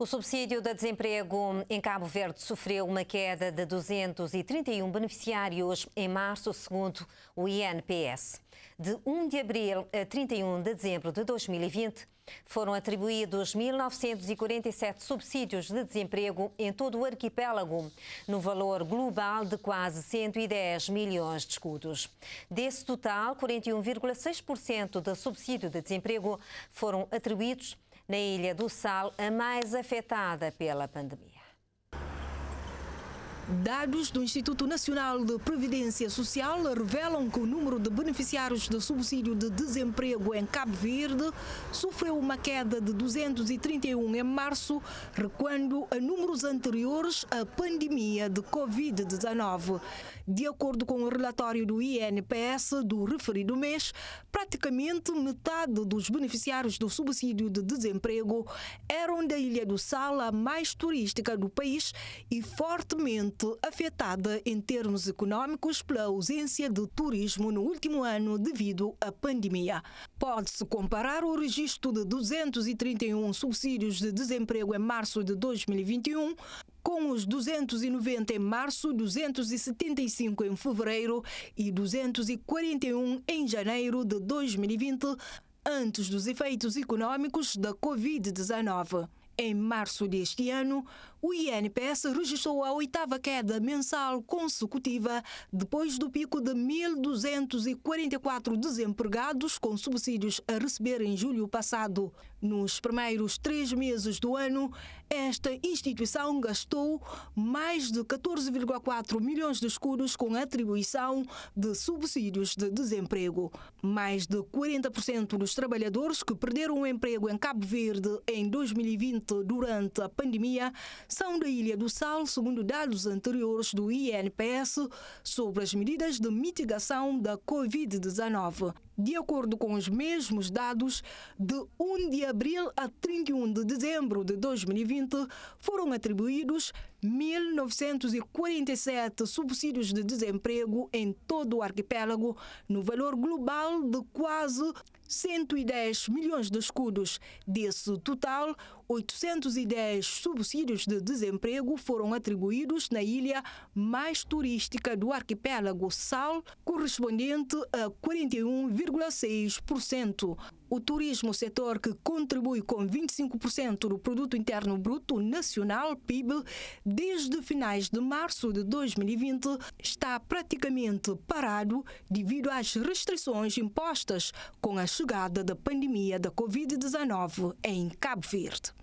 O subsídio de desemprego em Cabo Verde sofreu uma queda de 231 beneficiários em março, segundo o INPS. De 1 de abril a 31 de dezembro de 2020, foram atribuídos 1.947 subsídios de desemprego em todo o arquipélago, no valor global de quase 110 milhões de escudos. Desse total, 41,6% do subsídio de desemprego foram atribuídos na Ilha do Sal, a mais afetada pela pandemia. Dados do Instituto Nacional de Previdência Social revelam que o número de beneficiários do subsídio de desemprego em Cabo Verde sofreu uma queda de 231 em março, recuando a números anteriores à pandemia de Covid-19. De acordo com o relatório do INPS do referido mês, praticamente metade dos beneficiários do subsídio de desemprego eram da Ilha do Sal, a mais turística do país e fortemente afetada em termos econômicos pela ausência de turismo no último ano devido à pandemia. Pode-se comparar o registro de 231 subsídios de desemprego em março de 2021 com os 290 em março, 275 em fevereiro e 241 em janeiro de 2020, antes dos efeitos econômicos da Covid-19. Em março deste ano, o INPS registrou a oitava queda mensal consecutiva, depois do pico de 1.244 desempregados com subsídios a receber em julho passado. Nos primeiros três meses do ano, esta instituição gastou mais de 14,4 milhões de escudos com atribuição de subsídios de desemprego. Mais de 40% dos trabalhadores que perderam o emprego em Cabo Verde em 2020 morte durante a pandemia são da Ilha do Sal, segundo dados anteriores do INPS sobre as medidas de mitigação da Covid-19 de acordo com os mesmos dados, de 1 de abril a 31 de dezembro de 2020, foram atribuídos 1.947 subsídios de desemprego em todo o arquipélago, no valor global de quase 110 milhões de escudos. Desse total, 810 subsídios de desemprego foram atribuídos na ilha mais turística do arquipélago, Sal, correspondente a 41,5%. 1,6%. O turismo, setor que contribui com 25% do produto interno bruto nacional PIB, desde finais de março de 2020, está praticamente parado devido às restrições impostas com a chegada da pandemia da COVID-19 em Cabo Verde.